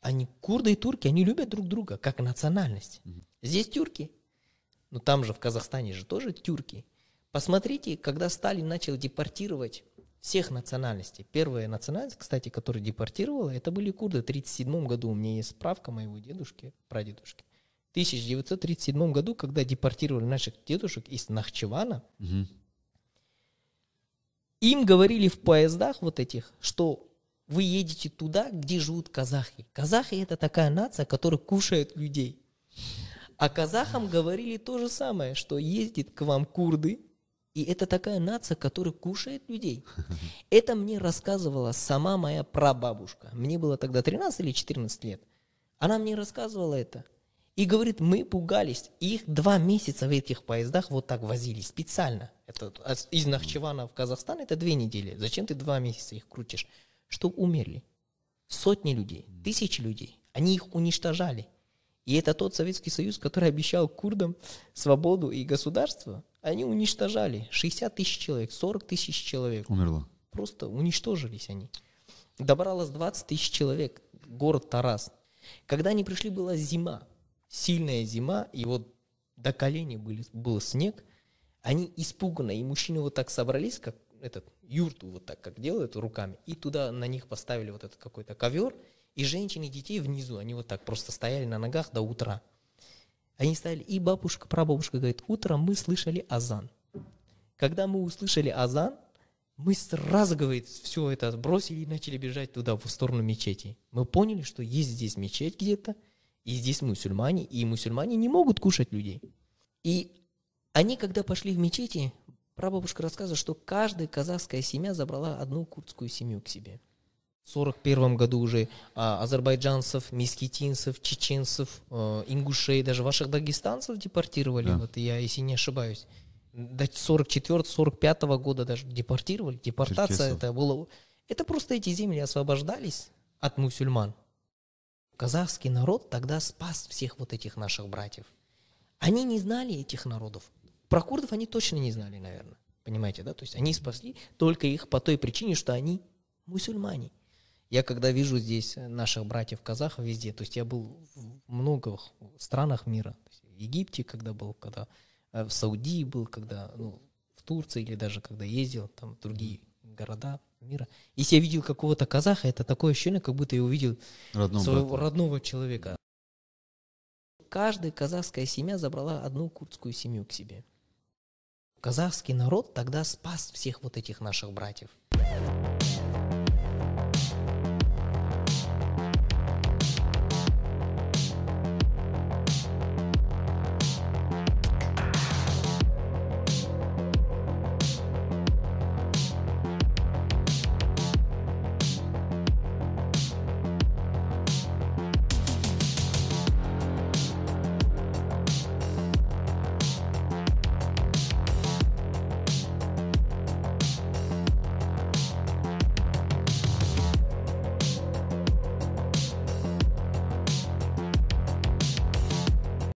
они, курды и турки, они любят друг друга как национальность. Угу. Здесь тюрки, но там же в Казахстане же тоже тюрки. Посмотрите, когда Сталин начал депортировать всех национальностей. Первая национальность, кстати, которая депортировала, это были курды. В 1937 году у меня есть справка моего дедушки, прадедушки. В 1937 году, когда депортировали наших дедушек из Нахчевана, угу. им говорили в поездах вот этих, что вы едете туда, где живут казахи. Казахи это такая нация, которая кушает людей. А казахам говорили то же самое, что ездит к вам курды, и это такая нация, которая кушает людей. Это мне рассказывала сама моя прабабушка. Мне было тогда 13 или 14 лет. Она мне рассказывала это. И говорит, мы пугались. Их два месяца в этих поездах вот так возили специально. Это а, из Нахчевана в Казахстан это две недели. Зачем ты два месяца их крутишь? что умерли. Сотни людей, тысячи людей. Они их уничтожали. И это тот Советский Союз, который обещал курдам свободу и государство. Они уничтожали 60 тысяч человек, 40 тысяч человек. Умерло. Просто уничтожились они. Добралось 20 тысяч человек. Город Тарас. Когда они пришли, была зима. Сильная зима. И вот до колени были, был снег. Они испуганы и мужчины вот так собрались, как этот юрту вот так как делают руками, и туда на них поставили вот этот какой-то ковер, и женщин и детей внизу, они вот так просто стояли на ногах до утра. Они стояли, и бабушка, прабабушка говорит, утром мы слышали азан. Когда мы услышали азан, мы сразу, говорит, все это отбросили и начали бежать туда, в сторону мечети. Мы поняли, что есть здесь мечеть где-то, и здесь мусульмане, и мусульмане не могут кушать людей. И они, когда пошли в мечети, Прабабушка рассказывает, что каждая казахская семья забрала одну курдскую семью к себе. В 1941 году уже а, азербайджанцев, мискитинцев, чеченцев, э, ингушей, даже ваших дагестанцев депортировали, да. вот я, если не ошибаюсь. До 44-45 года даже депортировали. Депортация Черкесов. это было... Это просто эти земли освобождались от мусульман. Казахский народ тогда спас всех вот этих наших братьев. Они не знали этих народов. Про курдов они точно не знали, наверное. Понимаете, да? То есть они спасли только их по той причине, что они мусульмане. Я когда вижу здесь наших братьев казахов везде, то есть я был в многих странах мира, в Египте, когда был, когда э, в Саудии был, когда ну, в Турции или даже когда ездил там другие города мира. Если я видел какого-то казаха, это такое ощущение, как будто я увидел Родного своего брата. родного человека. Каждая казахская семья забрала одну курдскую семью к себе. Казахский народ тогда спас всех вот этих наших братьев.